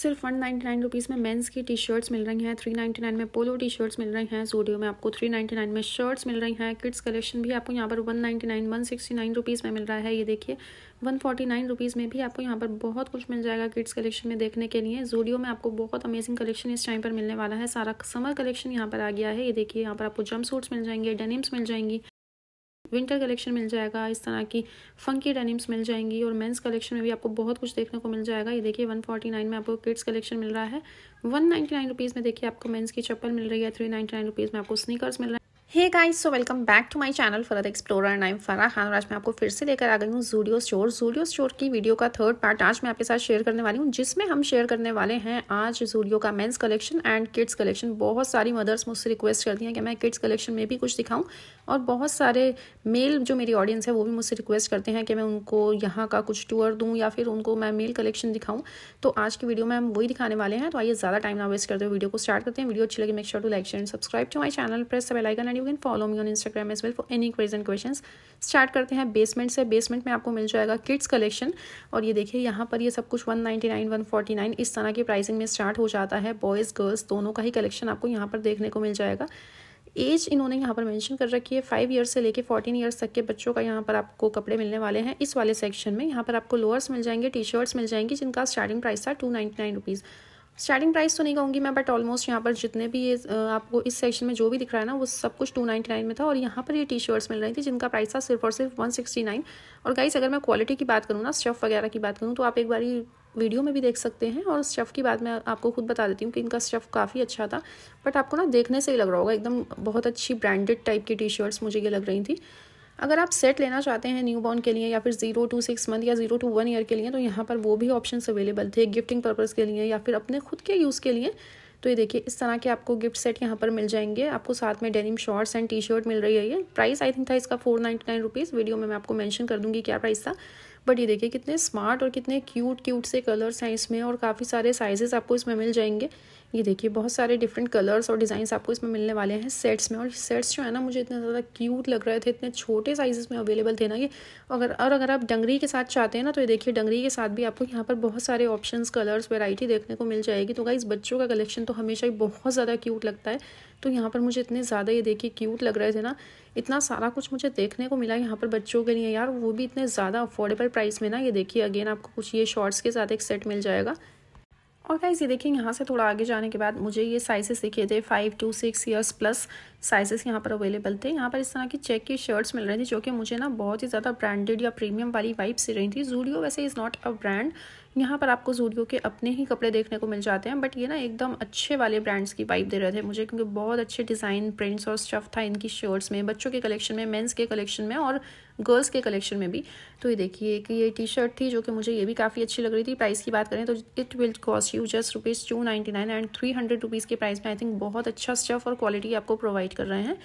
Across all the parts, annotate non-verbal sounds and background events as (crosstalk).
सिर्फ one ninety nine rupees में men's की टी शर्ट्स मिल रही हैं थ्री नाइन्टी नाइन में पोलो टी शर्ट्स मिल रही हैं जोडियो में आपको थ्री नाइन्टी नाइन में शर्ट्स मिल रही हैं किड्स कलेक्शन भी आपको यहाँ पर one ninety nine one sixty nine rupees में मिल रहा है ये देखिए वन फोर्टी नाइन रुपीज़ में भी आपको यहाँ पर बहुत कुछ मिल जाएगा किड्स कलेक्शन में देखने के लिए जोडियो में आपको बहुत अमेजिंग कलेक्शन इस टाइम पर मिलने वाला है सारा समर कलेक्शन यहाँ पर आ गया है ये देखिए यहाँ पर आपको जंप सूट्स मिल जाएंगे डेनिम्स मिल जाएंगी विंटर कलेक्शन मिल जाएगा इस तरह की फंकी डेनिम्स मिल जाएंगी और मेंस कलेक्शन में भी आपको बहुत कुछ देखने को मिल जाएगा ये देखिए 149 में आपको किड्स कलेक्शन मिल रहा है 199 रुपीस में देखिए आपको मेंस की चप्पल मिल रही है 399 रुपीस में आपको स्नीकर्स मिल रहा है hey guys so welcome back to my channel Farad explorer Naim Farah Khan और आज मैं आपको फिर से लेकर आ गई हूँ जूडियो स्टोर जूडियो स्टोर की वीडियो का थर्ड पार्ट आज मैं आपके साथ शेयर करने वाली हूँ जिसमें हम शेयर करने वाले हैं आज जूडियो का men's collection and kids collection बहुत सारी मदर्स मुझसे रिक्वेस्ट करती हैं कि मैं किड्स कलेक्शन में भी कुछ दिखाऊँ और बहुत सारे मेल जो मेरी ऑडियंस है वो भी मुझसे रिक्वेस्ट करते हैं कि मैं उनको यहाँ का कुछ टूर दूँ या फिर उनको मैं मेल कलेक्शन दिखाऊँ तो आज की वीडियो में हम वही दिखाने वाले हैं तो आइए ज़्यादा टाइम ना वेस्ट करते हुए वीडियो को स्टार्ट करते हैं वीडियो अच्छी लगे make sure to like share and subscribe to my channel press bell and you can follow me on Instagram as well for any queries and question start करते हैं basement से basement में आपको मिल जाएगा किड्स कलेक्शन और ये देखिए यहाँ पर ये सब कुछ one ninety nine one forty nine इस तरह की प्राइसिंग में स्टार्ट हो जाता है बॉयज़ गर्ल्स दोनों का ही कलेक्शन आपको यहाँ पर देखने को मिल जाएगा एज इन्होंने यहाँ पर मेंशन कर रखी है फाइव ईयर्स से लेके फोर्टीन ईयर्स तक के बच्चों का यहाँ पर आपको कपड़े मिलने वाले हैं इस वाले सेक्शन में यहाँ पर आपको लोअर्स मिल जाएंगे टी शर्ट्स मिल जाएंगी जिनका स्टार्टिंग प्राइस था two ninety nine rupees starting price तो नहीं कहूँगी मैं बट ऑलमोस्ट यहाँ पर जितने भी ये आपको इस सेक्शन में जो भी दिख रहा है ना वो सब कुछ टू नाइनटी नाइन में था और यहाँ पर ये टी शर्ट्स मिल रही थी जिनका प्राइस था सिर्फ और सिर्फ वन सिक्सटी नाइन और गाइस अगर मैं क्वालिटी की बात करूँ ना स्टफ़ वगैरह की बात करूँ तो आप एक बार वीडियो में भी देख सकते हैं और स्टफ़ की बात मैं आपको खुद बता देती हूँ कि इनका स्टफ़ काफ़ी अच्छा था बट आपको ना देखने से ही लग रहा होगा एकदम बहुत अच्छी ब्रांडेड टाइप की टी शर्ट्स मुझे ये लग रही थी अगर आप सेट लेना चाहते हैं न्यू बॉर्न के लिए या फिर जीरो टू सिक्स मंथ या जीरो टू वन ईयर के लिए तो यहाँ पर वो भी ऑप्शन अवेलेबल थे गिफ्टिंग पर्पज़ के लिए या फिर अपने खुद के यूज़ के लिए तो ये देखिए इस तरह के आपको गिफ्ट सेट यहाँ पर मिल जाएंगे आपको साथ में denim shorts and T shirt मिल रही है ये प्राइस आई थिंक था इसका four ninety nine rupees video में मैं आपको मेंशन कर दूंगी क्या प्राइस था बट ये देखिए कितने स्मार्ट और कितने क्यूट क्यूट से कलर्स हैं इसमें और काफ़ी सारे साइजेस आपको इसमें मिल जाएंगे ये देखिए बहुत सारे डिफरेंट कलर्स और डिज़ाइंस आपको इसमें मिलने वाले हैं सेट्स में और सेट्स जो है ना मुझे इतने ज़्यादा क्यूट लग रहे थे इतने छोटे साइज़ में अवेलेबल थे ना ये अगर और अगर आप डंगरी के साथ चाहते हैं ना तो ये देखिए डंगरी के साथ भी आपको यहाँ पर बहुत सारे ऑप्शन कलर्स वेराइटी देखने को मिल जाएगी तो गाइज़ बच्चों का कलेक्शन तो हमेशा ही बहुत ज़्यादा क्यूट लगता है तो यहाँ पर मुझे इतने ज़्यादा ये देखिए क्यूट लग रहे थे ना इतना सारा कुछ मुझे देखने को मिला यहाँ पर बच्चों के लिए यार वो भी इतने ज़्यादा अफोर्डेबल प्राइस में ना ये देखिए अगेन आपको कुछ ये शॉर्ट्स के साथ एक सेट मिल जाएगा और गाइज़ ये देखिए यहाँ से थोड़ा आगे जाने के बाद मुझे ये साइजेस दिखे थे five to six years plus sizes यहाँ पर अवेलेबल थे यहाँ पर इस तरह की चेक की शर्ट्स मिल रही थी जो कि मुझे ना बहुत ही ज़्यादा ब्रांडेड या प्रीमियम वाली वाइब से रही थी जूडियो वैसे इज़ नॉट अ ब्रांड यहाँ पर आपको जूडियो के अपने ही कपड़े देखने को मिल जाते हैं बट ये ना एकदम अच्छे वाले ब्रांड्स की वाइब दे रहे थे मुझे क्योंकि बहुत अच्छे डिज़ाइन प्रिंट्स और स्टफ़ था इनकी शर्ट्स में बच्चों के कलेक्शन में मेन्स के कलेक्शन में और गर्ल्स के कलेक्शन में भी तो ये देखिए एक ये टी शर्ट थी जो कि मुझे ये भी काफ़ी अच्छी लग रही थी प्राइस की बात करें तो it will cost you just rupees two ninety nine and three hundred rupees के प्राइस में आई थिंक बहुत अच्छा स्टफ़ और क्वालिटी आपको प्रोवाइड कर रहे हैं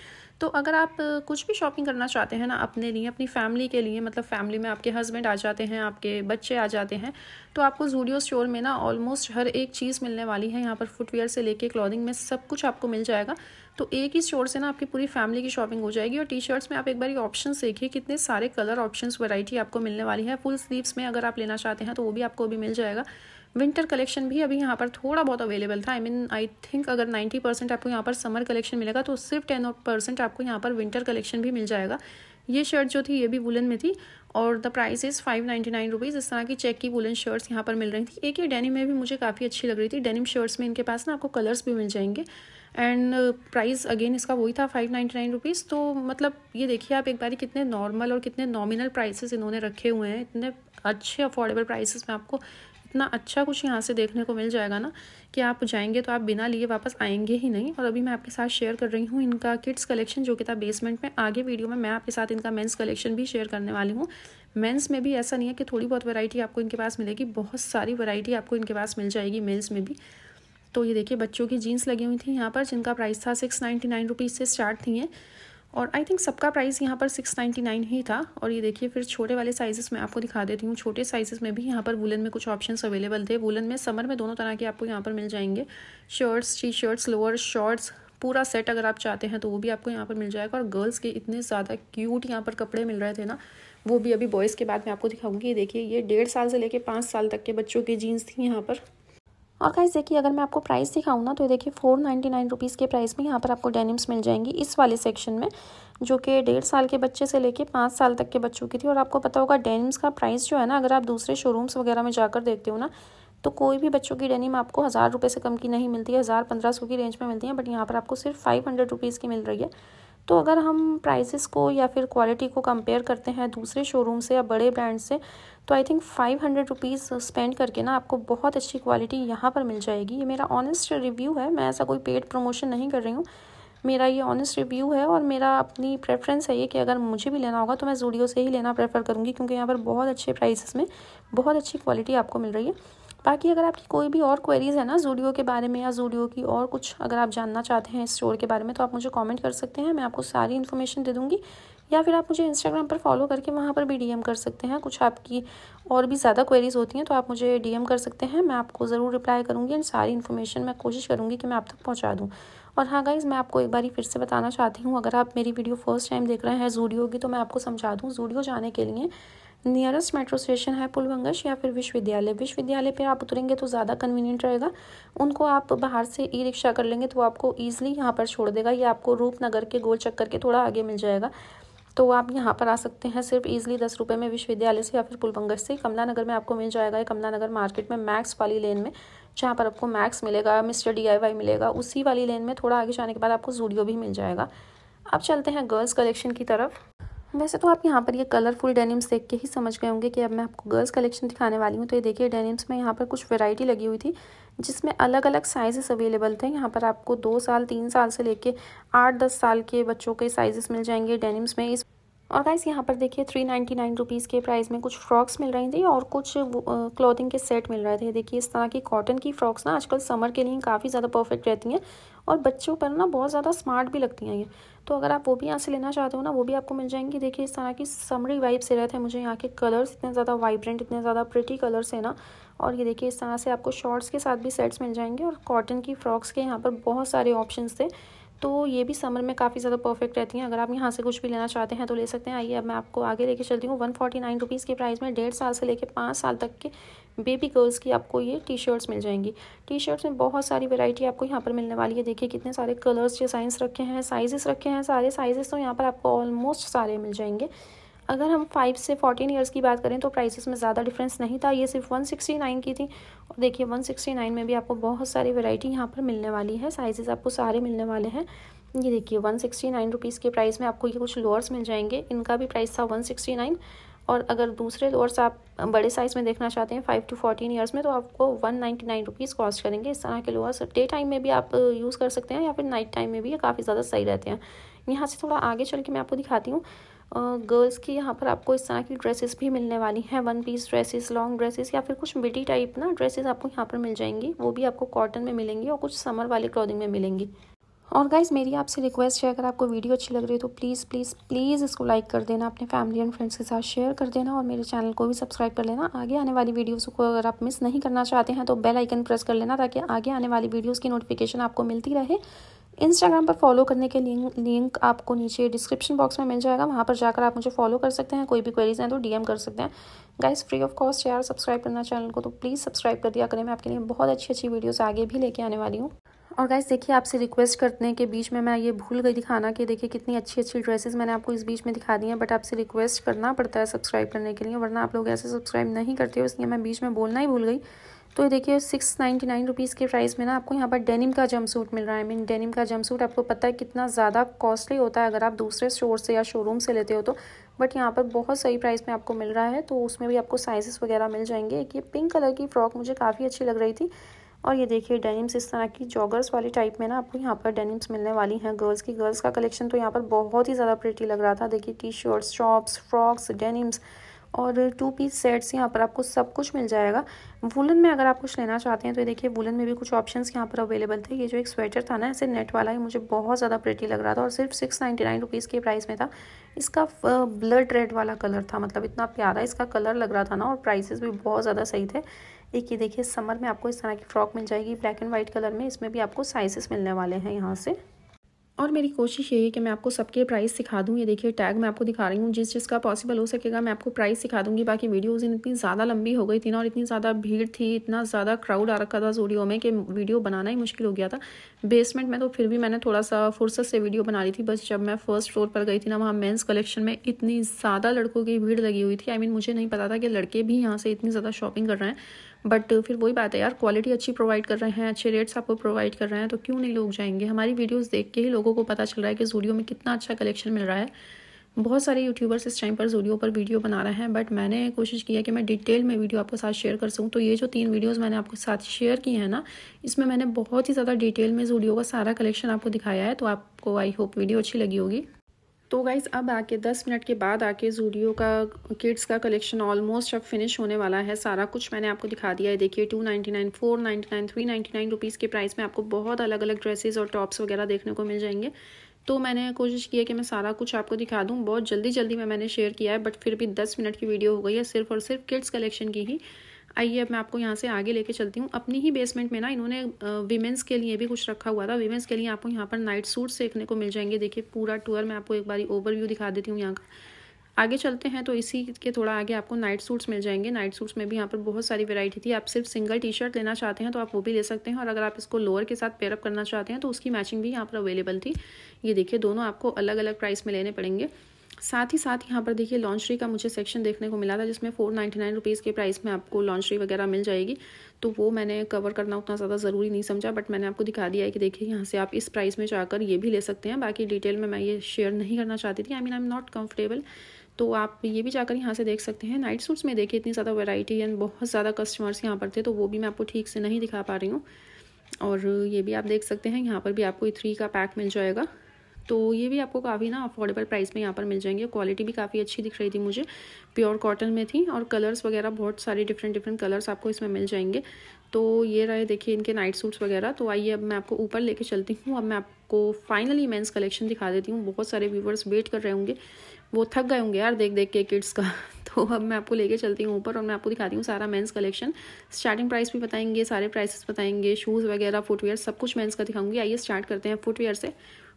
तो अगर आप कुछ भी शॉपिंग करना चाहते हैं ना अपने लिए अपनी फैमिली के लिए मतलब फैमिली में आपके हस्बैंड आ जाते हैं आपके बच्चे आ जाते हैं तो आपको जूडियो स्टोर में ना ऑलमोस्ट हर एक चीज़ मिलने वाली है यहाँ पर फुटवेयर से लेके क्लॉथिंग में सब कुछ आपको मिल जाएगा तो एक ही स्टोर से ना आपकी पूरी फैमिली की शॉपिंग हो जाएगी और टी शर्ट्स में आप एक बार ऑप्शन देखिए कितने सारे कलर ऑप्शन वराइटी आपको मिलने वाली है फुल स्लीव्स में अगर आप लेना चाहते हैं तो वो भी आपको अभी मिल जाएगा विंटर कलेक्शन भी अभी यहाँ पर थोड़ा बहुत अवेलेबल था आई मीन आई थिंक अगर 90 परसेंट आपको यहाँ पर समर कलेक्शन मिलेगा तो सिर्फ 10 परसेंट आपको यहाँ पर विंटर कलेक्शन भी मिल जाएगा ये शर्ट जो थी ये भी वुलन में थी और the price is five ninety nine rupees इस तरह की चेक की वुलन शर्ट्स यहाँ पर मिल रही थी एक ये डेनिम में भी मुझे काफ़ी अच्छी लग रही थी डेनिम शर्ट्स में इनके पास ना आपको कलर्स भी मिल जाएंगे एंड प्राइस अगेन इसका वही था फाइव नाइन्टी नाइन रुपीज़ तो मतलब ये देखिए आप एक बार कितने नॉर्मल और कितने नॉमिनल प्राइसेस इन्होंने रखे हुए हैं इतने अच्छे अफोर्डेबल प्राइसेस में आपको इतना अच्छा कुछ यहाँ से देखने को मिल जाएगा ना कि आप जाएंगे तो आप बिना लिए वापस आएंगे ही नहीं और अभी मैं आपके साथ शेयर कर रही हूँ इनका किड्स कलेक्शन जो कि था बेसमेंट में आगे वीडियो में मैं आपके साथ इनका मेंस कलेक्शन भी शेयर करने वाली हूँ मेंस में भी ऐसा नहीं है कि थोड़ी बहुत वैरायटी आपको इनके पास मिलेगी बहुत सारी वैरायटी आपको इनके पास मिल जाएगी मेल्स में भी तो ये देखिए बच्चों की जीन्स लगी हुई थी यहाँ पर जिनका प्राइस था सिक्स नाइन्टी नाइन रुपीज़ से स्टार्ट थी और आई थिंक सबका प्राइस यहाँ पर सिक्स नाइन्टी नाइन ही था और ये देखिए फिर छोटे वाले साइजेस में आपको दिखा देती हूँ छोटे साइज़ में भी यहाँ पर वुलन में कुछ ऑप्शन अवेलेबल थे वुलन में समर में दोनों तरह के आपको यहाँ पर मिल जाएंगे shirts T shirts lower shorts पूरा सेट अगर आप चाहते हैं तो वो भी आपको यहाँ पर मिल जाएगा और गर्ल्स के इतने ज़्यादा क्यूट यहाँ पर कपड़े मिल रहे थे ना वो भी अभी बॉयज़ के बाद मैं आपको दिखाऊंगी देखिए ये डेढ़ साल से लेके पाँच साल तक के बच्चों की जीन्स थी यहाँ पर और गाइस देखिए अगर मैं आपको प्राइस दिखाऊँ ना तो देखिए फोर नाइन्टी नाइन रुपीज़ के प्राइस में यहाँ पर आपको डेनिम्स मिल जाएंगी इस वाले सेक्शन में जो कि डेढ़ साल के बच्चे से लेके पाँच साल तक के बच्चों की थी और आपको पता होगा डेनिम्स का प्राइस जो है ना अगर आप दूसरे शोरूम्स वगैरह में जाकर देखते हो ना तो कोई भी बच्चों की डेनिम आपको हज़ार रुपये से कम की नहीं मिलती है हज़ार पंद्रह सौ की रेंज में मिलती है बट यहाँ पर आपको सिर्फ फाइव हंड्रेड रुपीज़ की मिल रही है तो अगर हम प्राइसेस को या फिर क्वालिटी को कंपेयर करते हैं दूसरे शोरूम से या बड़े ब्रांड से तो I think five hundred rupees spend करके ना आपको बहुत अच्छी क्वालिटी यहाँ पर मिल जाएगी ये मेरा ऑनेस्ट रिव्यू है मैं ऐसा कोई पेड प्रमोशन नहीं कर रही हूँ मेरा ये ऑनेस्ट रिव्यू है और मेरा अपनी प्रेफरेंस है ये कि अगर मुझे भी लेना होगा तो मैं जूडियो से ही लेना प्रेफर करूँगी क्योंकि यहाँ पर बहुत अच्छे प्राइसेस में बहुत अच्छी क्वालिटी आपको मिल रही है बाकी अगर आपकी कोई भी और क्वेरीज़ है ना जूडियो के बारे में या जूडियो की और कुछ अगर आप जानना चाहते हैं इस स्टोर के बारे में तो आप मुझे कमेंट कर सकते हैं मैं आपको सारी इन्फॉर्मेशन दे दूँगी या फिर आप मुझे इंस्टाग्राम पर फॉलो करके वहाँ पर भी डी कर सकते हैं कुछ आपकी और भी ज़्यादा क्वेरीज़ होती हैं तो आप मुझे डी कर सकते हैं मैं आपको ज़रूर रिप्लाई करूँगी एंड सारी इन्फॉर्मेशन मैं कोशिश करूँगी कि मैं आप तक पहुँचा दूँ और हाँ गाइज़ मैं आपको एक बार फिर से बताना चाहती हूँ अगर आप मेरी वीडियो फर्स्ट टाइम देख रहे हैं जूडियो की तो मैं आपको समझा दूँ जूडियो जाने के लिए नियरेस्ट मेट्रो स्टेशन है पुलवंगश या फिर विश्वविद्यालय विश्वविद्यालय पे आप उतरेंगे तो ज़्यादा कन्वीनियंट रहेगा उनको आप बाहर से ई रिक्शा कर लेंगे तो आपको ईजिली यहाँ पर छोड़ देगा या आपको रूपनगर के गोल चक्कर के थोड़ा आगे मिल जाएगा तो आप यहाँ पर आ सकते हैं सिर्फ ईजिली दस रुपये में विश्वविद्यालय से या फिर पुलवंगश से कमला नगर में आपको मिल जाएगा कमला नगर मार्केट में मैक्स वाली लेन में जहाँ पर आपको मैक्स मिलेगा मिस्टर डी मिलेगा उसी वाली लेन में थोड़ा आगे जाने के बाद आपको जूडियो भी मिल जाएगा अब चलते हैं गर्ल्स कलेक्शन की तरफ वैसे तो आप यहाँ पर ये कलरफुल डेनिम्स देख के ही समझ गए होंगे कि अब मैं आपको गर्ल्स कलेक्शन दिखाने वाली हूँ तो ये देखिए डेनिम्स में यहाँ पर कुछ वैरायटी लगी हुई थी जिसमें अलग अलग साइजेस अवेलेबल थे यहाँ पर आपको दो साल तीन साल से लेके आठ दस साल के बच्चों के साइजेस मिल जाएंगे डेनिम्स में इस और गाइस यहाँ पर देखिए थ्री नाइन्टी नाइन रुपीज़ के प्राइस में कुछ फ्रॉक्स मिल रही थी और कुछ क्लॉथिंग के सेट मिल रहे थे देखिए इस तरह की कॉटन की फ्रॉक्स ना आजकल समर के लिए काफ़ी ज़्यादा परफेक्ट रहती हैं और बच्चों पर ना बहुत ज़्यादा स्मार्ट भी लगती हैं ये तो अगर आप वो भी यहाँ से लेना चाहते हो ना वो भी आपको मिल जाएंगी देखिए इस तरह की समरी वाइब से रहते हैं मुझे यहाँ के कलर्स इतने ज़्यादा वाइब्रेंट इतने ज़्यादा प्रिटी कलर्स है ना और ये देखिए इस तरह से आपको शॉर्ट्स के साथ भी सेट्स मिल जाएंगे और कॉटन की फ्रॉक्स के यहाँ पर बहुत सारे ऑप्शन थे तो ये भी समर में काफ़ी ज़्यादा परफेक्ट रहती हैं अगर आप यहाँ से कुछ भी लेना चाहते हैं तो ले सकते हैं आइए अब मैं आपको आगे लेके चलती हूँ वन फोर्टी नाइन रुपीज़ के प्राइस में डेढ़ साल से लेके पाँच साल तक के बेबी गर्ल्स की आपको ये टी शर्ट्स मिल जाएंगी टी शर्ट्स में बहुत सारी वेराइटी आपको यहाँ पर मिलने वाली है देखिए कितने सारे कलर्स डिज़ाइंस रखे हैं साइजेस रखे हैं सारे साइजेस तो यहाँ पर आपको ऑलमोस्ट सारे मिल जाएंगे अगर हम फाइव से फोर्टीन ईयर्स की बात करें तो प्राइसेस में ज़्यादा डिफरेंस नहीं था ये सिर्फ वन सिक्सटी नाइन की थी और देखिए वन सिक्सटी नाइन में भी आपको बहुत सारी वेराइटी यहाँ पर मिलने वाली है साइजेस आपको सारे मिलने वाले हैं ये देखिए वन सिक्सटी नाइन रुपीज़ के प्राइस में आपको ये कुछ लोअर्स मिल जाएंगे इनका भी प्राइस था वन सिक्सटी नाइन और अगर दूसरे लोअर्स आप बड़े साइज़ में देखना चाहते हैं फाइव टू फोर्टीन ईयर्स में तो आपको one ninety nine rupees cost करेंगे इस तरह के लोअर्स डे टाइम में भी आप यूज़ कर सकते हैं या फिर नाइट टाइम में भी काफ़ी ज़्यादा सही रहते हैं यहाँ से थोड़ा आगे चल के मैं आपको दिखाती हूँ गर्ल्स की यहाँ पर आपको इस तरह की ड्रेसेस भी मिलने वाली हैं one piece dresses long dresses या फिर कुछ मिडी टाइप ना ड्रेसेस आपको यहाँ पर मिल जाएंगी वो भी आपको कॉटन में मिलेंगी और कुछ समर वाली क्लोदिंग में मिलेंगी और गाइज मेरी आपसे रिक्वेस्ट है अगर आपको वीडियो अच्छी लग रही है तो प्लीज़ प्लीज़ प्लीज़ इसको लाइक कर देना अपने फैमिली एंड फ्रेंड्स के साथ शेयर कर देना और मेरे चैनल को भी सब्सक्राइब कर लेना आगे आने वाली वीडियोस को अगर आप मिस नहीं करना चाहते हैं तो बेल आइकन प्रेस कर लेना ताकि आगे आने वाली वीडियोज़ की नोटिफिकेशन आपको मिलती रहे इंस्टाग्राम पर फॉलो करने के लिंक लिंक आपको नीचे डिस्क्रिप्शन बॉक्स में मिल जाएगा वहाँ पर जाकर आप मुझे फॉलो कर सकते हैं कोई भी क्वेरीज हैं तो डीएम कर सकते हैं गाइस फ्री ऑफ कॉस्ट यार सब्सक्राइब करना चैनल को तो प्लीज़ सब्सक्राइब कर दिया करें मैं आपके लिए बहुत अच्छी अच्छी वीडियोज़ आगे भी लेके आने वाली हूँ और गाइस देखिए आपसे रिक्वेस्ट करने के बीच में मैं ये भूल गई दिखाना कि देखिए कितनी अच्छी अच्छी ड्रेसेस मैंने आपको इस बीच में दिखा दी हैं बट आपसे रिक्वेस्ट करना पड़ता है सब्सक्राइब करने के लिए वरना आप लोग ऐसे सब्सक्राइब नहीं करते हो इसलिए मैं बीच में बोलना ही भूल गई तो ये देखिए सिक्स नाइन्टी नाइन रुपीज़ के प्राइस में ना आपको यहाँ पर डेनिम का जम सूट मिल रहा है आई मीन डेनिम का जम सूट आपको पता है कितना ज़्यादा कॉस्टली होता है अगर आप दूसरे स्टोर से या शोरूम से लेते हो तो बट यहाँ पर बहुत सही प्राइस में आपको मिल रहा है तो उसमें भी आपको साइजेस वगैरह मिल जाएंगे एक ये पिंक कलर की फ़्रॉक मुझे काफ़ी अच्छी लग रही थी और ये देखिए डेनिम्स इस तरह की जॉगर्स वाली टाइप में ना आपको यहाँ पर डेनिम्स मिलने वाली हैं गर्ल्स की गर्ल्स का कलेक्शन तो यहाँ पर बहुत ही ज़्यादा प्रिटी लग रहा था देखिए T shirts tops frocks denims और टू पीस सेट्स यहाँ पर आपको सब कुछ मिल जाएगा वुलन में अगर आप कुछ लेना चाहते हैं तो ये देखिए वुलन में भी कुछ ऑप्शंस यहाँ पर अवेलेबल थे ये जो एक स्वेटर था ना ऐसे नेट वाला ही मुझे बहुत ज़्यादा प्रेटी लग रहा था और सिर्फ सिक्स नाइन्टी नाइन रुपीज़ के प्राइस में था इसका ब्लड रेड वाला कलर था मतलब इतना प्यारा इसका कलर लग रहा था ना और प्राइसेस भी बहुत ज़्यादा सही थे एक ये देखिए समर में आपको इस तरह की फ्रॉक मिल जाएगी ब्लैक एंड वाइट कलर में इसमें भी आपको साइजेस मिलने वाले हैं यहाँ से और मेरी कोशिश यही है कि मैं आपको सबके प्राइस सिखा दूँ ये देखिए टैग मैं आपको दिखा रही हूँ जिस जिसका पॉसिबल हो सकेगा मैं आपको प्राइस सिखा दूँगी बाकी वीडियोज इतनी ज़्यादा लंबी हो गई थी ना और इतनी ज़्यादा भीड़ थी इतना ज़्यादा क्राउड आ रखा था स्टूडियो में कि वीडियो बनाना ही मुश्किल हो गया था बेसमेंट में तो फिर भी मैंने थोड़ा सा फुर्सत से वीडियो बना ली थी बस जब मैं फर्स्ट फ्लोर पर गई थी ना वहाँ मेन्स कलेक्शन में इतनी ज़्यादा लड़कों की भीड़ लगी हुई थी आई मीन मुझे नहीं पता था कि लड़के भी यहाँ से इतनी ज़्यादा शॉपिंग कर रहे हैं बट uh, फिर वही बात है यार क्वालिटी अच्छी प्रोवाइड कर रहे हैं अच्छे रेट्स आपको प्रोवाइड कर रहे हैं तो क्यों नहीं लोग जाएंगे हमारी वीडियोज़ देख के ही लोगों को पता चल रहा है कि जूडियो में कितना अच्छा कलेक्शन मिल रहा है बहुत सारे यूट्यूबर्स इस टाइम पर जूडियो पर वीडियो बना रहे हैं बट मैंने कोशिश की है कि मैं डिटेल में वीडियो आपके साथ शेयर कर सकूँ तो ये जो तीन वीडियोज़ मैंने आपके साथ शेयर की हैं ना इसमें मैंने बहुत ही ज़्यादा डिटेल में जूडियो का सारा कलेक्शन आपको दिखाया है तो आपको आई होप वीडियो अच्छी लगी होगी तो गाइज़ अब आके 10 मिनट के बाद आके जूडियो का किड्स का कलेक्शन ऑलमोस्ट अब फिनिश होने वाला है सारा कुछ मैंने आपको दिखा दिया है देखिए two ninety nine four ninety nine three ninety nine rupees के प्राइस में आपको बहुत अलग अलग ड्रेसेस और टॉप्स वगैरह देखने को मिल जाएंगे तो मैंने कोशिश की है कि मैं सारा कुछ आपको दिखा दूँ बहुत जल्दी जल्दी में मैंने शेयर किया है बट फिर भी दस मिनट की वीडियो हो गई है सिर्फ और सिर्फ किड्स कलेक्शन की ही आइए अब मैं आपको यहाँ से आगे लेके चलती हूँ अपनी ही बेसमेंट में ना इन्होंने वीमेंस के लिए भी कुछ रखा हुआ था वीमेंस के लिए आपको यहाँ पर नाइट सूट्स देखने को मिल जाएंगे देखिए पूरा टूर मैं आपको एक बार ओवरव्यू दिखा देती हूँ यहाँ का आगे चलते हैं तो इसी के थोड़ा आगे आपको नाइट सूट्स मिल जाएंगे नाइट सूट्स में भी यहाँ पर बहुत सारी वैरायटी थी आप सिर्फ सिंगल टी शर्ट लेना चाहते हैं तो आप वो भी ले सकते हैं और अगर आप इसको लोअर के साथ पेयरअप करना चाहते हैं तो उसकी मैचिंग भी यहाँ पर अवेलेबल थी ये देखिए दोनों आपको अलग अलग प्राइस में लेने पड़ेंगे साथ ही साथ यहाँ पर देखिए लॉन्चरी का मुझे सेक्शन देखने को मिला था जिसमें फोर नाइन्टी नाइन रुपीज़ के प्राइस में आपको लॉन्चरी वगैरह मिल जाएगी तो वो मैंने कवर करना उतना ज़्यादा ज़रूरी नहीं समझा बट मैंने आपको दिखा दिया है कि देखिए यहाँ से आप इस प्राइस में जाकर ये भी ले सकते हैं बाकी डिटेल में मैं ये शेयर नहीं करना चाहती थी I mean I am not comfortable तो आप ये भी जाकर यहाँ से देख सकते हैं नाइट सूट्स में देखिए इतनी ज़्यादा वेराइटी एंड बहुत ज़्यादा कस्टमर्स यहाँ पर थे तो वो भी मैं आपको ठीक से नहीं दिखा पा रही हूँ और ये भी आप देख सकते हैं यहाँ पर भी आपको थ्री का पैक मिल जाएगा तो ये भी आपको काफ़ी ना अफोर्डेबल प्राइस में यहाँ पर मिल जाएंगे क्वालिटी भी काफ़ी अच्छी दिख रही थी मुझे प्योर कॉटन में थी और कलर्स वगैरह बहुत सारे डिफरेंट डिफरेंट कलर्स आपको इसमें मिल जाएंगे तो ये रहे देखिए इनके नाइट सूट्स वगैरह तो आइए अब मैं आपको ऊपर लेके चलती हूँ अब मैं आपको फाइनली मेन्स कलेक्शन दिखा देती हूँ बहुत सारे व्यूवर्स वेट कर रहे होंगे वो थक गए होंगे यार देख देख के किड्स का (laughs) तो अब मैं आपको लेके चलती हूँ ऊपर और मैं आपको दिखाती हूँ सारा मेंस कलेक्शन स्टार्टिंग प्राइस भी बताएंगे सारे प्राइसेस बताएंगे शूज़ वगैरह फुटवेयर सब कुछ मेंस का दिखाऊंगी आइए स्टार्ट करते हैं फुटवेयर से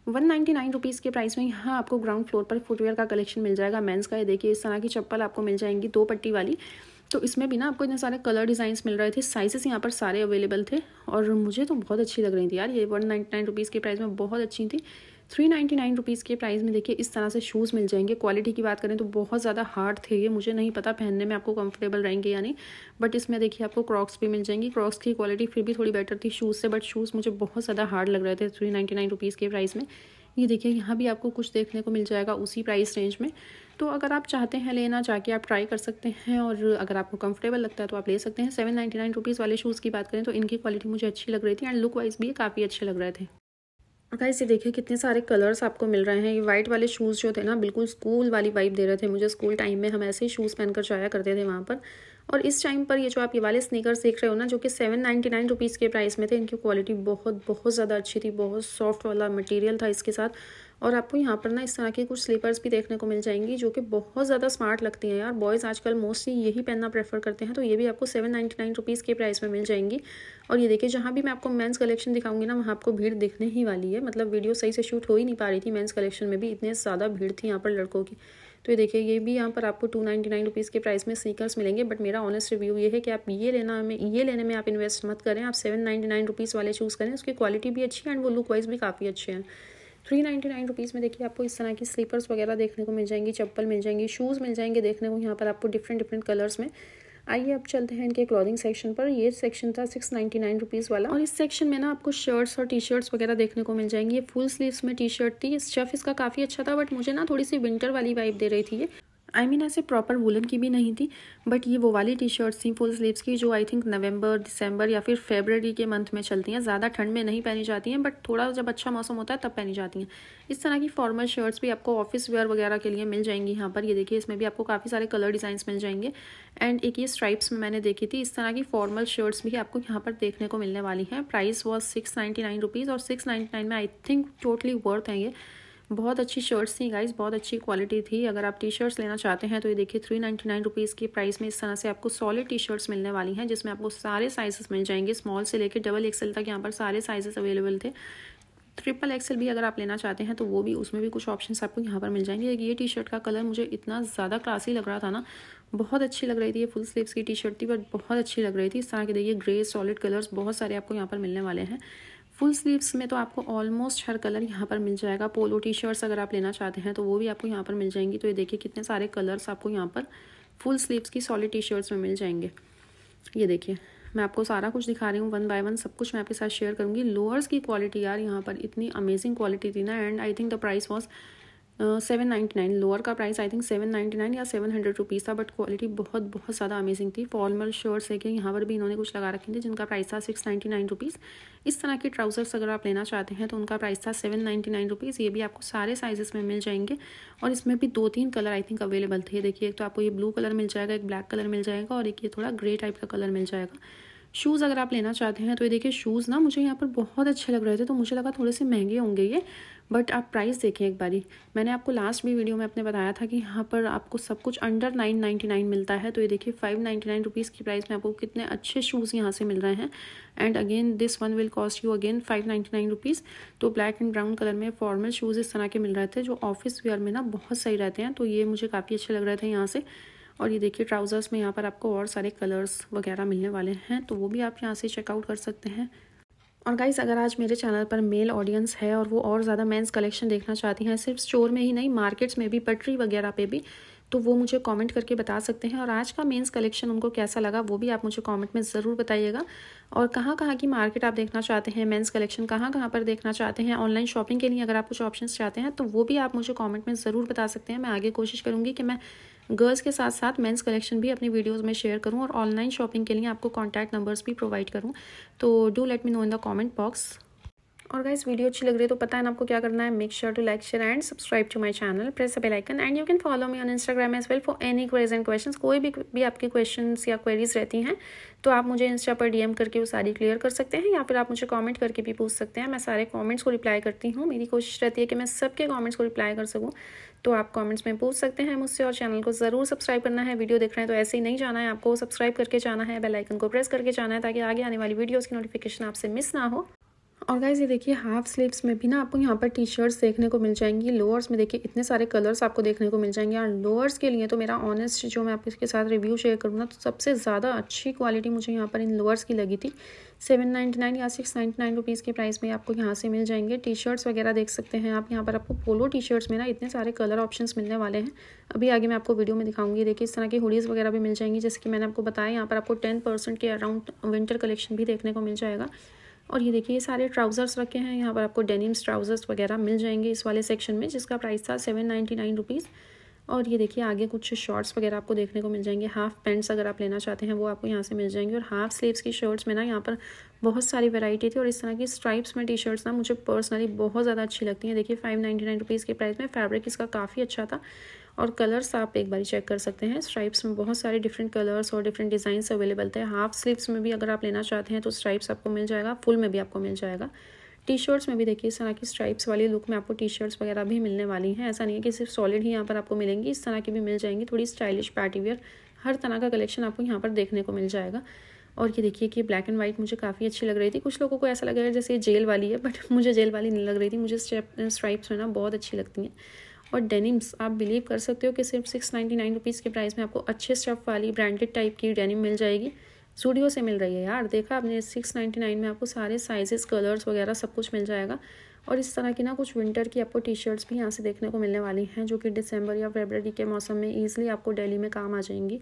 वन नाइन्टी नाइन रुपीज़ के प्राइस में यहाँ आपको ग्राउंड फ्लोर पर फुटवेयर का कलेक्शन मिल जाएगा मेंस का ये देखिए इस तरह की चप्पल आपको मिल जाएंगी दो पट्टी वाली तो इसमें भी ना आपको इतने सारे कलर डिज़ाइंस मिल रहे थे साइजेस यहाँ पर सारे अवेलेबल थे और मुझे तो बहुत अच्छी लग रही थी यार ये वन नाइन्टी नाइन रुपीज़ के प्राइस में बहुत अच्छी थी थ्री नाइन्टी नाइन रुपीज़ के प्राइस में देखिए इस तरह से शूज़ मिल जाएंगे क्वालिटी की बात करें तो बहुत ज़्यादा हार्ड थे ये मुझे नहीं पता पहनने में आपको कंफर्टेबल रहेंगे या नहीं बट इसमें देखिए आपको क्रॉक्स भी मिल जाएंगी क्रॉक्स की क्वालिटी फिर भी थोड़ी बेटर थी शूज़ से बट शूज़ मुझे बहुत ज़्यादा हार्ड लग रहे थे थ्री नाइन्टी नाइन रुपीज़ के प्राइस में ये देखिए यहाँ भी आपको कुछ देखने को मिल जाएगा उसी प्राइस रेंज में तो अगर आप चाहते हैं लेना जाके आप ट्राई कर सकते हैं और अगर आपको कंफर्टेबल लगता है तो आप ले सकते हैं सेवन नाइन्टी नाइन रुपीज़ वाले शूज़ की बात करें तो इनकी क्वालिटी मुझे अच्छी लग रही थी एंड लुक वाइज भी काफ़ी अच्छे लग रहे थे अगर इसे देखिए कितने सारे कलर्स आपको मिल रहे हैं ये वाइट वाले शूज़ जो थे ना बिल्कुल स्कूल वाली वाइब दे रहे थे मुझे स्कूल टाइम में हम ऐसे ही शूज़ पहनकर जाया करते थे वहाँ पर और इस टाइम पर ये जो आप ये वाले स्नीकर्स देख रहे हो ना जो कि सेवन नाइन्टी नाइन रुपीज़ के प्राइस में थे इनकी क्वालिटी बहुत बहुत ज़्यादा अच्छी थी बहुत सॉफ्ट वाला मटेरियल था इसके साथ और आपको यहाँ पर ना इस तरह की कुछ स्लीपर्स भी देखने को मिल जाएंगी जो कि बहुत ज़्यादा स्मार्ट लगती हैं यार बॉयज़ आजकल मोस्टली यही पहनना प्रेफर करते हैं तो ये भी आपको सेवन नाइन्टी नाइन रुपीज़ के प्राइस में मिल जाएंगी और ये देखिए जहाँ भी मैं आपको मेन्स कलेक्शन दिखाऊंगी ना वहाँ आपको भीड़ दिखने ही वाली है मतलब वीडियो सही से शूट हो ही नहीं पा रही थी मेन्स कलेक्शन में भी इतने ज़्यादा भीड़ थी यहाँ पर लड़कों की तो ये देखिए ये भी यहाँ पर आपको टू नाइन्टी नाइन रुपीज़ के प्राइस में स्नीकर्स मिलेंगे बट मेरा ऑनेस्ट रिव्यू ये है कि आप ये लेना में ये लेने में आप इन्वेस्ट मत करें आप सेवन नाइन्टी नाइन रुपीज़ वाले चूज़ करें उसकी क्वालिटी भी अच्छी है एंड वो लुक वाइज भी काफ़ी अच्छे हैं थ्री नाइन्टी नाइन रुपीज़ में देखिए आपको इस तरह की स्लीपर्स वगैरह देखने को मिल जाएंगी चप्पल मिल जाएंगी शूज़ मिल जाएंगे देखने को यहाँ पर आपको डिफरेंट डिफरेंट कलर्स में आइए अब चलते हैं इनके क्लॉथिंग सेक्शन पर ये सेक्शन था सिक्स नाइन्टी नाइन रुपीज़ वाला और इस सेक्शन में ना आपको शर्ट्स और टी शर्ट्स वगैरह देखने को मिल जाएंगी ये फुल स्लीव्स में टी शर्ट थी स्टफ इसका काफ़ी अच्छा था बट मुझे ना थोड़ी सी विंटर वाली वाइब दे रही थी ये आई I मीन mean, ऐसे प्रॉपर वुलन की भी नहीं थी बट ये वो वाली टी शर्ट्स थी फुल स्लीव्स की जो आई थिंक नवंबर दिसंबर या फिर फेबररी के मंथ में चलती हैं ज़्यादा ठंड में नहीं पहनी जाती हैं बट थोड़ा जब अच्छा मौसम होता है तब पहनी जाती हैं इस तरह की फॉर्मल शर्ट्स भी आपको ऑफिस वेयर वगैरह के लिए मिल जाएंगी यहाँ पर ये देखिए इसमें भी आपको काफ़ी सारे कलर डिज़ाइंस मिल जाएंगे एंड एक ये स्ट्राइप्स में मैंने देखी थी इस तरह की फॉर्मल शर्ट्स भी आपको यहाँ पर देखने को मिलने वाली हैं price was six ninety nine rupees और सिक्स नाइन्टी नाइन में आई थिंक टोटली वर्थ हैं ये बहुत अच्छी शर्ट्स थी गाइज बहुत अच्छी क्वालिटी थी अगर आप टी शर्ट्स लेना चाहते हैं तो ये देखिए थ्री नाइन्टी नाइन रुपीज़ की प्राइस में इस तरह से आपको सॉलिड टी शर्ट्स मिलने वाली हैं जिसमें आपको सारे साइजेस मिल जाएंगे स्मॉल से लेकर डबल एक्सेल तक यहाँ पर सारे साइजेस अवेलेबल थे ट्रिपल एक्सेल भी अगर आप लेना चाहते हैं तो वो भी उसमें भी कुछ ऑप्शन आपको यहाँ पर मिल जाएंगे ये टी शर्ट का कलर मुझे इतना ज़्यादा क्लासी लग रहा था ना बहुत अच्छी लग रही थी ये फुल स्लीव्स की टी शर्ट थी बट बहुत अच्छी लग रही थी इस तरह के देखिए ग्रे सॉलिड कलर्स बहुत सारे आपको यहाँ पर मिलने वाले हैं फुल स्लीव्स में तो आपको ऑलमोस्ट हर कलर यहाँ पर मिल जाएगा पोलो टी शर्ट्स अगर आप लेना चाहते हैं तो वो भी आपको यहाँ पर मिल जाएंगी तो ये देखिए कितने सारे कलर्स आपको यहाँ पर फुल स्लीव्स की सॉलिड टी शर्ट्स में मिल जाएंगे ये देखिए मैं आपको सारा कुछ दिखा रही हूँ वन बाय वन सब कुछ मैं आपके साथ शेयर करूँगी लोअर्स की क्वालिटी यार यहाँ पर इतनी अमेजिंग क्वालिटी थी ना and I think the price was seven ninety nine lower का price I think seven ninety nine या सेवन हंड्रेड रुपीज़ था बट क्वालिटी बहुत बहुत ज़्यादा अमेजिंग थी फॉर्मल शर्ट्स है कि यहाँ पर भी इन्होंने कुछ लगा रखे थे जिनका प्राइस था सिक्स नाइन्टी नाइन रुपीज़ इस तरह के ट्राउजर्स अगर आप लेना चाहते हैं तो उनका प्राइस था सेवन नाइन्टी नाइन रुपीज़ ये भी आपको सारे साइजेस में मिल जाएंगे और इसमें भी दो तीन कलर आई थिंक अवेलेबल थे देखिए एक तो आपको ये ब्लू कलर मिल जाएगा एक ब्लैक कलर मिल जाएगा और एक ये थोड़ा ग्रे टाइप का कलर मिल जाएगा शूज़ अगर आप लेना चाहते हैं तो ये देखिए शूज़ ना मुझे यहाँ पर बहुत अच्छे लग रहे थे तो मुझे लगा थोड़े से महंगे होंगे ये बट आप प्राइस देखें एक बारी मैंने आपको लास्ट भी वीडियो में अपने बताया था कि यहाँ पर आपको सब कुछ अंडर नाइन नाइन्टी नाइन मिलता है तो ये देखिए फाइव नाइन्टी नाइन रुपीज़ की प्राइस में आपको कितने अच्छे शूज़ यहाँ से मिल रहे हैं and again this one will cost you again five ninety nine rupees तो ब्लैक एंड ब्राउन कलर में फॉर्मल शूज़ इस तरह के मिल रहे थे जो ऑफिस वेयर में ना बहुत सही रहते हैं तो ये मुझे काफ़ी अच्छे लग रहे थे यहाँ से और ये देखिए ट्राउज़र्स में यहाँ पर आपको और सारे कलर्स वगैरह मिलने वाले हैं तो वो भी आप यहाँ से चेकआउट कर सकते हैं और गाइस अगर आज मेरे चैनल पर मेल ऑडियंस है और वो और ज़्यादा मेंस कलेक्शन देखना चाहती हैं सिर्फ स्टोर में ही नहीं मार्केट्स में भी पटरी वगैरह पे भी तो वो मुझे कमेंट करके बता सकते हैं और आज का मेंस कलेक्शन उनको कैसा लगा वो भी आप मुझे कमेंट में ज़रूर बताइएगा और कहाँ कहाँ की मार्केट आप देखना चाहते हैं मेन्स कलेक्शन कहाँ कहाँ पर देखना चाहते हैं ऑनलाइन शॉपिंग के लिए अगर आप कुछ ऑप्शन चाहते हैं तो वो भी आप मुझे कॉमेंट में ज़रूर बता सकते हैं मैं आगे कोशिश करूँगी कि मैं गर्ल्स के साथ साथ मेंस कलेक्शन भी अपनी वीडियोस में शेयर करूँ और ऑनलाइन शॉपिंग के लिए आपको कॉन्टैक्ट नंबर्स भी प्रोवाइड करूँ तो do let me know in the comment box और गाइस वीडियो अच्छी लग रही है तो पता है ना आपको क्या करना है make sure to like share and subscribe to my channel press a bell icon and you can follow me on Instagram as well for any queries and questions कोई भी भी आपके क्वेश्चंस या क्वेरीज रहती हैं तो आप मुझे इंस्टा पर डीएम करके वो सारी क्लियर कर सकते हैं या फिर आप मुझे कॉमेंट करके भी पूछ सकते हैं मैं सारे कॉमेंट्स को रिप्लाई करती हूँ मेरी कोशिश रहती है कि मैं सबके कॉमेंट्स को रिप्लाई कर सकूँ तो आप कॉमेंट्स में पूछ सकते हैं मुझसे और चैनल को ज़रूर सब्सक्राइब करना है वीडियो देख रहे हैं तो ऐसे ही नहीं जाना है आपको सब्सक्राइब करके जाना है बेलाइकन को प्रेस करके जाना है ताकि आगे आने वाली वीडियोज़ की नोटिफिकेशन आपसे मिस ना हो और गाइज ये देखिए हाफ स्लीव्स में भी ना आपको यहाँ पर टी शर्ट्स देखने को मिल जाएंगी लोअर्स में देखिए इतने सारे कलर्स आपको देखने को मिल जाएंगे और लोअर्स के लिए तो मेरा ऑनेस्ट जो मैं आपके साथ रिव्यू शेयर करूँ ना तो सबसे ज़्यादा अच्छी क्वालिटी मुझे यहाँ पर इन लोअर्स की लगी थी सेवन नाइन्टी नाइन या सिक्स नाइन्टी नाइन रुपीज़ के प्राइस में आपको यहाँ से मिल जाएंगे टी शर्ट्स वगैरह देख सकते हैं आप यहाँ पर आपको पोलो टी शर्ट्स में ना इतने सारे कलर ऑप्शन मिलने वाले हैं अभी आगे मैं आपको वीडियो में दिखाऊंगी देखिए इस तरह की हुडीज़ वगैरह भी मिल जाएंगी जैसे कि मैंने आपको बताया यहाँ पर आपको टेन परसेंट के अराउंड विंटर कलेक्शन भी देखने को मिल जाएगा और ये देखिए ये सारे ट्राउज़र्स रखे हैं यहाँ पर आपको डेनिम्स ट्राउज़र्स वगैरह मिल जाएंगे इस वाले सेक्शन में जिसका प्राइस था सेवन नाइन्टी नाइन रुपीज़ और ये देखिए आगे कुछ शॉर्ट्स वगैरह आपको देखने को मिल जाएंगे हाफ पैंट्स अगर आप लेना चाहते हैं वो आपको यहाँ से मिल जाएंगे और हाफ स्लीव्स की शर्ट्स में ना यहाँ पर बहुत सारी वैरायटी थी और इस तरह की स्ट्राइप्स में टी शर्ट्स ना मुझे पर्सनली बहुत ज़्यादा अच्छी लगती हैं देखिए फाइव नाइन्टी नाइन रुपीज़ के प्राइस में फैब्रिक इसका काफ़ी अच्छा था और कलर्स आप एक बार चेक कर सकते हैं स्ट्राइप्स में बहुत सारे डिफरेंट कलर्स और डिफरेंट डिजाइन अवेलेबल थे हाफ स्लीव्स में भी अगर आप लेना चाहते हैं तो स्ट्राइप्स आपको मिल जाएगा फुल में भी आपको मिल जाएगा टी शर्ट्स में भी देखिए इस तरह की स्ट्राइप्स वाली लुक में आपको टी शर्ट्स वगैरह भी मिलने वाली हैं ऐसा नहीं है कि सिर्फ सॉलिड ही यहाँ पर आपको मिलेंगी इस तरह की भी मिल जाएंगी थोड़ी स्टाइलिश पार्टी वेयर हर तरह का कलेक्शन आपको यहाँ पर देखने को मिल जाएगा और ये देखिए कि ब्लैक एंड वाइट मुझे काफ़ी अच्छी लग रही थी कुछ लोगों को ऐसा लग रहा है जैसे ये जेल वाली है बट (laughs) मुझे जेल वाली नहीं लग रही थी मुझे स्ट्राइप्स में ना बहुत अच्छी लगती हैं और डेनिम्स आप बिलीव कर सकते हो कि सिर्फ सिक्स नाइन्टी नाइन रुपीज़ के प्राइस में आपको अच्छे स्टफ़ वाली ब्रांडेड टाइप की डेनिम मिल जाएगी स्टूडियो से मिल रही है यार देखा आपने सिक्स नाइन्टी नाइन में आपको सारे साइजेस कलर्स वगैरह सब कुछ मिल जाएगा और इस तरह की ना कुछ विंटर की आपको टी शर्ट्स भी यहाँ से देखने को मिलने वाली हैं जो कि दिसंबर या फेबररी के मौसम में ईजिली आपको डेली में काम आ जाएंगी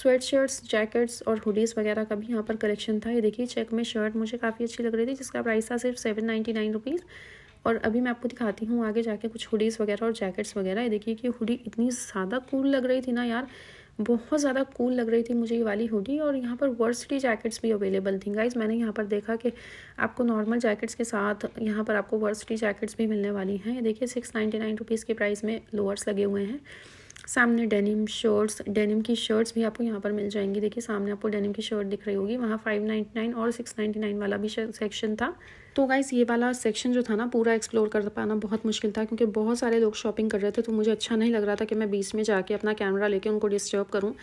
स्वेट शर्ट्स जैकेट्स और हुडीज़ वगैरह का भी यहाँ पर कलेक्शन था ये देखिए चेक में शर्ट मुझे काफ़ी अच्छी लग रही थी जिसका प्राइस था सिर्फ सेवन नाइन्टी नाइन रुपीज़ और अभी मैं आपको दिखाती हूँ आगे जाके कुछ हुडीज़ वगैरह और जैकेट्स वगैरह ये देखिए कि हुडी इतनी ज़्यादा कूल लग रही थी ना यार बहुत ज़्यादा कूल लग रही थी मुझे ये वाली हुडी और यहाँ पर वर्सिटी जैकेट्स भी अवेलेबल थी गाइज मैंने यहाँ पर देखा कि आपको नॉर्मल जैकेट्स के साथ यहाँ पर आपको वर्सिटी जैकेट्स भी मिलने वाली हैं ये देखिए सिक्स नाइन्टी नाइन रुपीज़ के प्राइस में लोअर्स लगे हुए हैं सामने डेनिम शर्ट्स डेनिम की शर्ट्स भी आपको यहाँ पर मिल जाएंगी देखिए सामने आपको डेनिम की शर्ट दिख रही होगी वहाँ फाइव नाइन्टी नाइन और सिक्स नाइन्टी नाइन वाला भी सेक्शन था तो गाइस ये वाला सेक्शन जो था ना पूरा एक्सप्लोर कर पाना बहुत मुश्किल था क्योंकि बहुत सारे लोग शॉपिंग कर रहे थे तो मुझे अच्छा नहीं लग रहा था कि मैं बीच में जाके अपना कैमरा लेके उनको डिस्टर्ब करूँ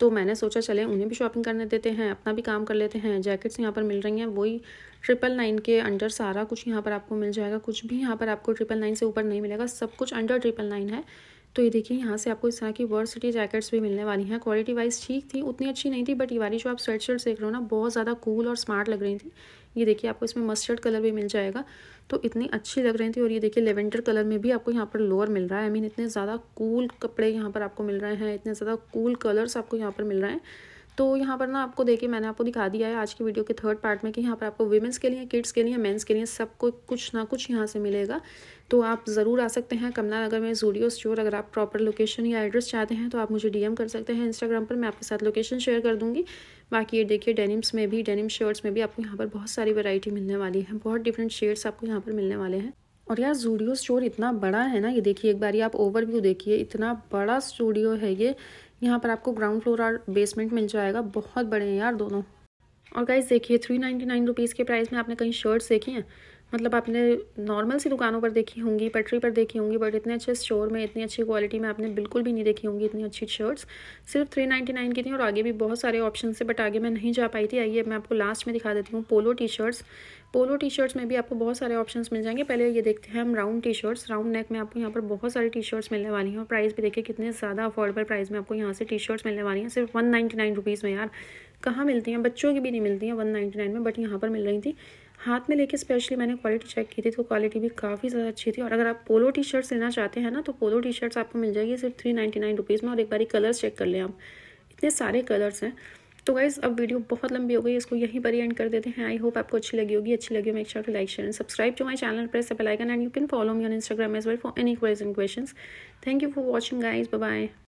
तो मैंने सोचा चले उन्हें भी शॉपिंग करने देते हैं अपना भी काम कर लेते हैं जैकेट्स यहाँ पर मिल रही हैं वही ट्रिपल नाइन के अंडर सारा कुछ यहाँ पर आपको मिल जाएगा कुछ भी यहाँ पर आपको ट्रिपल नाइन से ऊपर नहीं मिलेगा सब कुछ अंडर ट्रिपल नाइन है तो ये देखिए यहाँ से आपको इस तरह की वर्सिटी जैकेट्स भी मिलने वाली हैं क्वालिटी वाइज ठीक थी उतनी अच्छी नहीं थी बट ये वाली जो आप स्वेट शर्ट देख रहे हो ना बहुत ज़्यादा कूल और स्मार्ट लग रही थी ये देखिए आपको इसमें मस्टर्ड कलर भी मिल जाएगा तो इतनी अच्छी लग रही थी और ये देखिए लेवेंडर कलर में भी आपको यहाँ पर लोअर मिल रहा है आई मीन इतने ज़्यादा कूल कपड़े यहाँ पर आपको मिल रहे हैं इतने ज़्यादा कूल कलर्स आपको यहाँ पर मिल रहे हैं तो यहाँ पर ना आपको देखिए मैंने आपको दिखा दिया है आज की वीडियो के थर्ड पार्ट में कि यहाँ पर आपको वुमेंस के लिए किड्स के लिए मेंस के लिए सबको कुछ ना कुछ यहाँ से मिलेगा तो आप ज़रूर आ सकते हैं कमला नगर में जूडियो स्टोर अगर आप प्रॉपर लोकेशन या एड्रेस चाहते हैं तो आप मुझे डीएम कर सकते हैं इंस्टाग्राम पर मैं आपके साथ लोकेशन शेयर कर दूंगी बाकी ये देखिए डेनिम्स में भी डेनिम शर्ट्स में भी आपको यहाँ पर बहुत सारी वैरायटी मिलने वाली है बहुत डिफरेंट शेड्स आपको यहाँ पर मिलने वाले हैं और यार जूडियो स्टोर इतना बड़ा है ना ये देखिए एक बार आप ओवर देखिए इतना बड़ा स्टूडियो है ये यहाँ पर आपको ग्राउंड फ्लोर और बेसमेंट मिल जाएगा बहुत बड़े हैं यार दोनों और गाइज देखिए थ्री नाइन्टी नाइन रुपीज़ के प्राइस में आपने कहीं शर्ट्स देखी हैं मतलब आपने नॉर्मल सी दुकानों पर देखी होंगी पटरी पर देखी होंगी बट इतने अच्छे स्टोर में इतनी अच्छी क्वालिटी में आपने बिल्कुल भी नहीं देखी होंगी इतनी अच्छी शर्ट्स सिर्फ थ्री नाइन्टी नाइन की थी और आगे भी बहुत सारे ऑप्शन थे बट आगे मैं नहीं जा पाई थी आइए मैं आपको लास्ट में दिखा देती हूँ polo T shirts polo T shirts में भी आपको बहुत सारे ऑप्शन मिल जाएंगे पहले ये देखते हैं हम round T shirts round neck में आपको यहाँ पर बहुत सारी टी शर्ट्स मिलने वाली हैं और प्राइस भी देखिए कितने ज़्यादा अफोर्डेबल प्राइस में आपको यहाँ से टी शर्ट्स मिलने वाली हैं सिर्फ वन नाइन्टी नाइन रुपीज़ में यार कहाँ मिलती हैं बच्चों की भी नहीं मिलती हैं वन नाइन्टी नाइन में बट यहाँ पर मिल रही थी हाथ में लेके स्पेशली मैंने क्वालिटी चेक की थी तो क्वालिटी भी काफ़ी ज़्यादा अच्छी थी और अगर आप पोलो टी शर्ट्स लेना चाहते हैं ना तो पोलो टी शर्ट्स आपको मिल जाएगी सिर्फ थ्री नाइन्टी नाइन रुपीज़ में और एक बारी कलर्स चेक कर लें आप इतने सारे कलर्स हैं तो गाइज़ अब वीडियो बहुत लंबी हो गई इसको यहीं पर ही एंड कर देते हैं आई होप आपको अच्छी लगी होगी अच्छी लगी make sure to like share and subscribe to my channel press a bell icon and you can follow me on Instagram as well for any queries and question thank you for watching guys bye